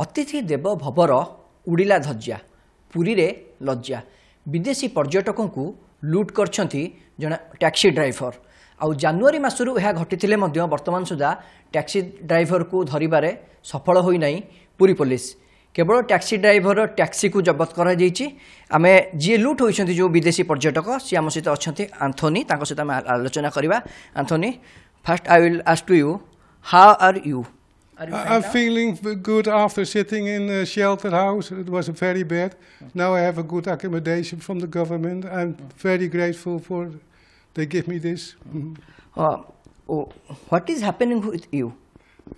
ଅତିଥି ଦେବ ଭବର ଉଡ଼ିଲା ଧଜା ପୁରୀରେ ଲଜ୍ଜା ବିଦେଶୀ ପର୍ଯ୍ୟଟକଙ୍କୁ ଲୁଟ୍ କରିଛନ୍ତି ଜଣେ ଟ୍ୟାକ୍ସି ଡ୍ରାଇଭର ଆଉ ଜାନୁଆରୀ ମାସରୁ ଏହା ଘଟିଥିଲେ ମଧ୍ୟ ବର୍ତ୍ତମାନ ସୁଦ୍ଧା ଟ୍ୟାକ୍ସି ଡ୍ରାଇଭରକୁ ଧରିବାରେ ସଫଳ ହୋଇନାହିଁ ପୁରୀ ପୋଲିସ କେବଳ ଟ୍ୟାକ୍ସି ଡ୍ରାଇଭର ଟ୍ୟାକ୍ସିକୁ ଜବତ କରାଯାଇଛି ଆମେ ଯିଏ ଲୁଟ୍ ହୋଇଛନ୍ତି ଯେଉଁ ବିଦେଶୀ ପର୍ଯ୍ୟଟକ ସିଏ ଆମ ସହିତ ଅଛନ୍ତି ଆନ୍ଥୋନି ତାଙ୍କ ସହିତ ଆମେ ଆଲୋଚନା କରିବା Anthony first I will ask to you how are you I am feeling good after sitting in a shelter house. It was very bad. Now I have a good accommodation from the government. I'm very grateful for they give me this. Mm. Uh, oh, what is happening with you?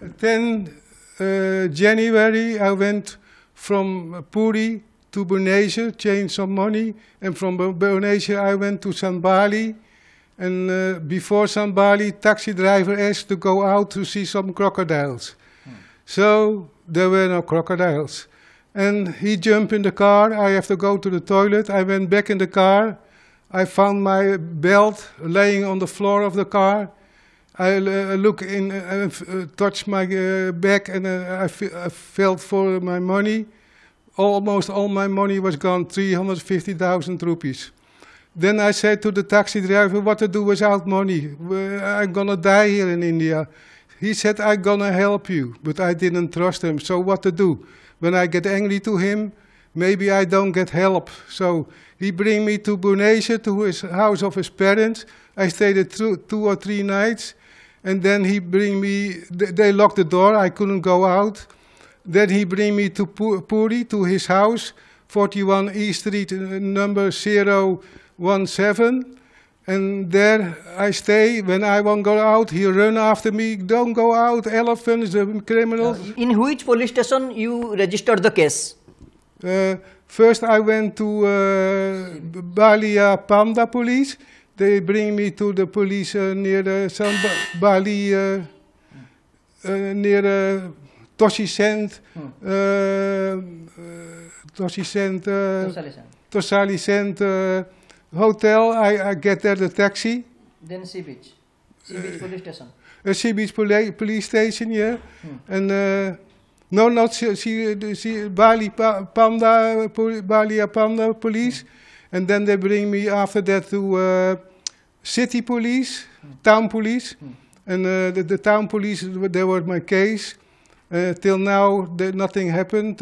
Then uh, January I went from Puri to Bernasia, changed some money, and from Bernasia I went to San Bali. And uh, before San Bali, taxi driver asked to go out to see some crocodiles. So there were no crocodiles. And he jumped in the car. I have to go to the toilet. I went back in the car. I found my belt laying on the floor of the car. I uh, look in, uh, uh, uh touch my uh, back, and uh, I, I felt for my money. Almost all my money was gone, 350,000 rupees. Then I said to the taxi driver, what to do without money? I'm gonna die here in India. He said, I'm going to help you, but I didn't trust him. So what to do? When I get angry to him, maybe I don't get help. So he bring me to Bonasia, to his house of his parents. I stayed there two or three nights. And then he bring me, they locked the door, I couldn't go out. Then he bring me to Puri, to his house, 41 E Street, number 017. And there I stay. When I won't go out, he run after me. Don't go out, elephants, the criminals. Uh, in which police station you registered the case? Uh, first I went to uh, Balia Panda police. They bring me to the police uh, near the uh, San ba Bali, uh, near the Toshi Sand, hmm. Toshi Tosali hotel, I, I get there the taxi. Then Sea Beach. Sea Beach uh, police station. A uh, Sea Beach poli police station, yeah. Hmm. And uh, no, not see, Bali pa Panda, Bali uh, Panda police. Hmm. And then they bring me after that to uh, city police, hmm. town police. Hmm. And uh, the, the, town police, they were my case. till now, nothing happened.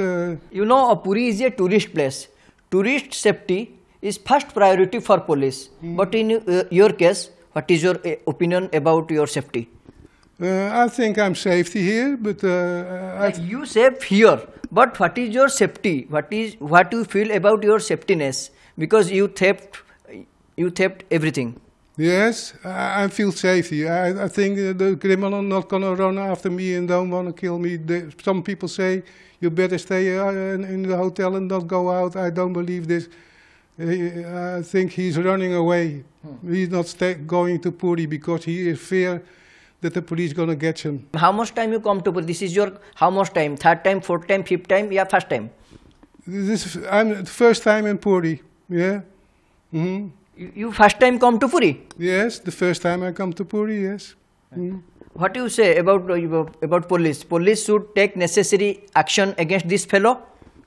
you know, Puri is a tourist place. Tourist safety is first priority for police. Mm. But in uh, your case, what is your uh, opinion about your safety? Uh, I think I'm safe here, but uh, you safe here. But what is your safety? What is what you feel about your safetyness? Because you theft, you theft everything. Yes, I, I feel safe here. I, I think the criminal not gonna run after me and don't wanna kill me. The, some people say you better stay uh, in, in the hotel and not go out. I don't believe this. I think he's running away. Hmm. He's not going to Puri because he is fear that the police going to get him. How much time you come to Puri? This is your how much time? Third time, fourth time, fifth time, yeah, first time. This is, I'm first time in Puri. Yeah. Mm -hmm. you, you, first time come to Puri? Yes, the first time I come to Puri. Yes. Mm -hmm. What do you say about about police? Police should take necessary action against this fellow.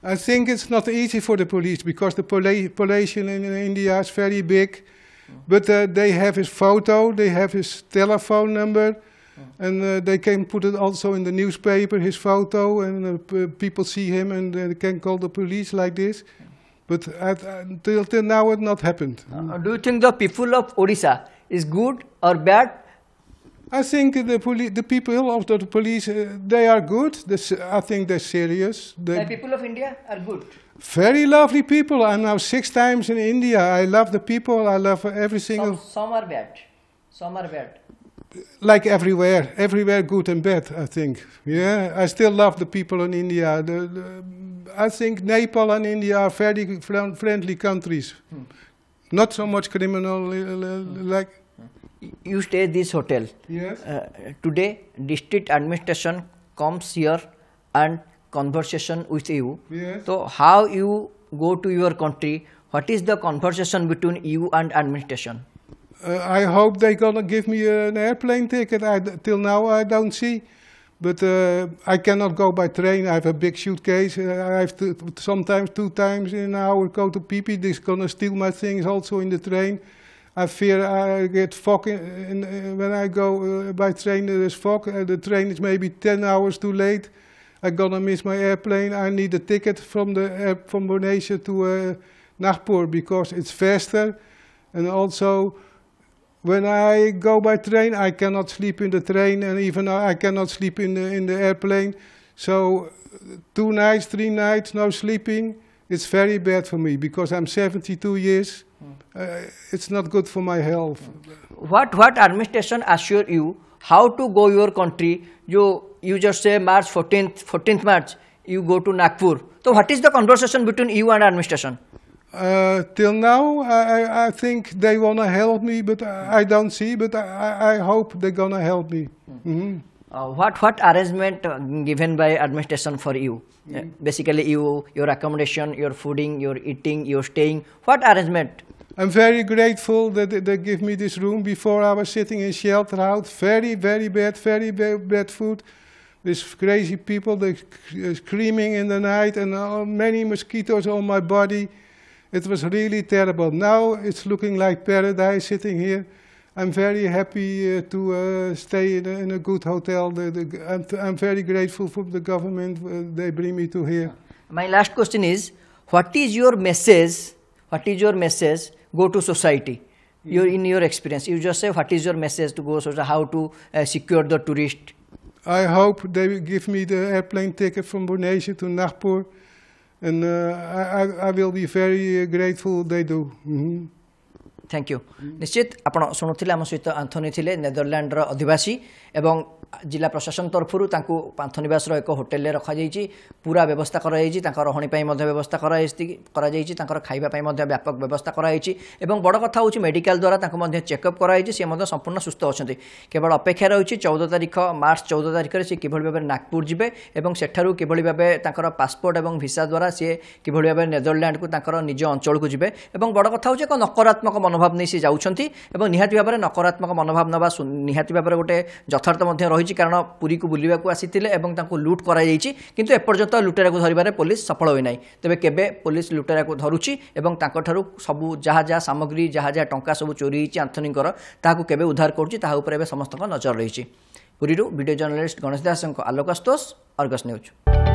I think it's not easy for the police because the population in India is very big. Mm. But uh, they have his photo, they have his telephone number, mm. and uh, they can put it also in the newspaper, his photo, and uh, people see him and uh, they can call the police like this. Yeah. Mm. But at, uh, until now, it not happened. Uh, do you think the people of Odisha is good or bad I think the, poli- the people of the police, uh, they are good. I think they're serious. They the people of India are good. Very lovely people. I'm now six times in India. I love the people. I love every Some, some are bad. Some are bad. Like everywhere, everywhere good and bad, I think. Yeah, I still love the people in India. The, the, I think Nepal and India are very friendly countries. Hmm. Not so much criminal, uh, hmm. like you stay this hotel. Yes. Uh, today, district administration comes here and conversation with you. Yes. So, how you go to your country? What is the conversation between you and administration? Uh, I hope they're gonna give me an airplane ticket. I, till now, I don't see. But uh, I cannot go by train. I have a big suitcase. Uh, I have to sometimes two times in an hour go to PP. They're gonna steal my things also in the train. I fear I get fog in, in, when I go uh, by train. Eh, there is fog. Uh, eh, the train is maybe 10 hours too late. I'm gonna miss my airplane. I need a ticket from the uh, from Bonacia to uh, Nagpur because it's faster, and also. When I go by train, I cannot sleep in the train, and even I cannot sleep in the, in the airplane. So, two nights, three nights, no sleeping, it's very bad for me because I'm 72 years uh, it's not good for my health. What what administration assure you how to go your country? You you just say March 14th 14th March you go to Nagpur. So what is the conversation between you and administration? Uh, till now, I, I think they want to help me, but I, I, don't see, but I, I hope they're going to help me. Mm -hmm. Mm-hmm uh, what what arrangement uh, given by administration for you mm. uh, basically you your accommodation your fooding your eating your staying what arrangement I'm very grateful that they give me this room. Before I was sitting in shelter house, very, very bad, very bad, bad food. With crazy people, they screaming in the night, and uh, many mosquitoes on my body. It was really terrible. Now it's looking like paradise sitting here. I'm very happy uh, to uh, stay in a, in a, good hotel. The, the, I'm, I'm, very grateful for the government. Uh, they bring me to here. My last question is, what is your message? What is your message? Go to society. in your experience, you just say, what is your message to go to society? How to uh, secure the tourist? I hope they will give me the airplane ticket from Bornesia to Nagpur. And uh, I, I, will be very uh, grateful they do. Mm -hmm. Thank you নিশ্চিত আপনার শুণুলে আমার সহ Anthony লে নেদরল্যান্ডর অধিবাসী এবং জেলা প্রশাসন তরফর তাঁকু পান্থনিবাসর এক হোটেলে রখা যাই পুরা ব্যবস্থা করা যাই তাঁর রহণী ব্যবস্থা করা যাই তাঁর খাইবা ব্যাপক ব্যবস্থা করা হয়েছে এবং বড় কথা হচ্ছে মেডিকাল দ্বারা তাঁকে চেকআপ করা হয়েছে সে সম্পূর্ণ সুস্থ অনেক কেবল অপেক্ষা রয়েছে চৌদ তারিখ মার্চ চৌদ তারিখে সে কিভাবে ভাবে নাগপুর যাবে এবং সেঠার কিভাবে ভাবে তাঁর পাসপোর্ট এবং ভিসা দ্বারা সে কিভাবে ভাবে নেদরল্যান্ডকু তাঁর নিজ অঞ্চলক যাবে এবং বড় কথা হচ্ছে এক নকারাত্মক মনোভাব ମନୋଭାବ ନେଇ ସେ ଯାଉଛନ୍ତି ଏବଂ ନିହାତି ଭାବରେ ନକାରାତ୍ମକ ମନୋଭାବ ନେବା ନିହାତି ଭାବରେ ଗୋଟେ ଯଥାର୍ଥ ମଧ୍ୟ ରହିଛି କାରଣ ପୁରୀକୁ ବୁଲିବାକୁ ଆସିଥିଲେ ଏବଂ ତାଙ୍କୁ ଲୁଟ୍ କରାଯାଇଛି କିନ୍ତୁ ଏପର୍ଯ୍ୟନ୍ତ ଲୁଟେରାକୁ ଧରିବାରେ ପୋଲିସ ସଫଳ ହୋଇନାହିଁ ତେବେ କେବେ ପୋଲିସ ଲୁଟେରାକୁ ଧରୁଛି ଏବଂ ତାଙ୍କଠାରୁ ସବୁ ଯାହା ଯାହା ସାମଗ୍ରୀ ଯାହା ଯାହା ଟଙ୍କା ସବୁ ଚୋରି ହୋଇଛି ଆନ୍ଥୋନିଙ୍କର ତାହାକୁ କେବେ ଉଦ୍ଧାର କରୁଛି ତାହା ଉପରେ ଏବେ ସମସ୍ତଙ୍କ ନଜର ରହିଛି ପୁରୀରୁ ଭିଡ଼ିଓ ଜର୍ଣ୍ଣାଲିଷ୍ଟ ଗଣେଶ ଦାସଙ୍କ ଆଲୋକ ଆଶୁତୋଷ ଅର୍ଗସ୍ ନ୍ୟୁଜ୍